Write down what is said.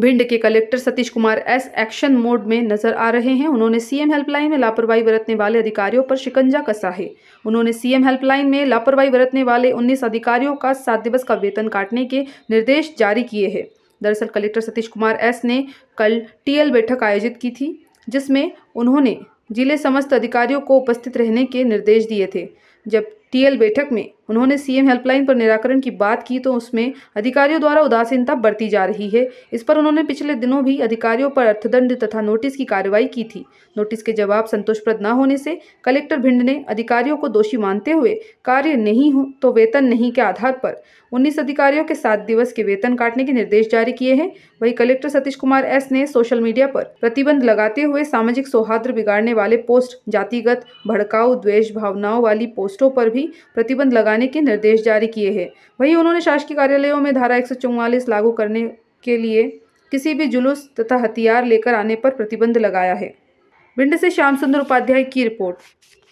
भिंड के collector Satish Kumar S action mode में नजर आ रहे हैं उन्होंने सीएम हेल्पलाइन में लापरवाही बरतने वाले अधिकारियों पर शिकंजा कसा है उन्होंने सीएम हेल्पलाइन में लापरवाही बरतने वाले उन्नीस अधिकारियों का सात दिवस का वेतन काटने के निर्देश जारी किए हैं दरअसल कलेक्टर सतीश कुमार एस ने कल टीएल बैठक आयोजित की थी जिसमें उन्होंने जिले समस्त अधिकारियों को उपस्थित रहने के निर्देश दिए थे जब टीएल बैठक में उन्होंने सीएम हेल्पलाइन पर निराकरण की बात की तो उसमें अधिकारियों द्वारा उदासीनता बरती जा रही है इस पर उन्होंने पिछले दिनों भी अधिकारियों पर अर्थदंड तथा नोटिस की कार्रवाई की थी नोटिस के जवाब संतोषप्रद न होने से कलेक्टर भिंड ने अधिकारियों को दोषी मानते हुए कार्य नहीं हो तो वेतन नहीं के आधार पर उन्नीस अधिकारियों के सात दिवस के वेतन काटने के निर्देश जारी किए हैं वही कलेक्टर सतीश कुमार एस ने सोशल मीडिया पर प्रतिबंध लगाते हुए सामाजिक सौहार्द बिगाड़ने वाले पोस्ट जातिगत भड़काऊ द्वेष भावनाओं वाली पोस्ट पोस्टों पर भी प्रतिबंध लगाने के निर्देश जारी किए हैं वहीं उन्होंने शासकीय कार्यालयों में धारा एक लागू करने के लिए किसी भी जुलूस तथा हथियार लेकर आने पर प्रतिबंध लगाया है भिंड से श्याम सुंदर उपाध्याय की रिपोर्ट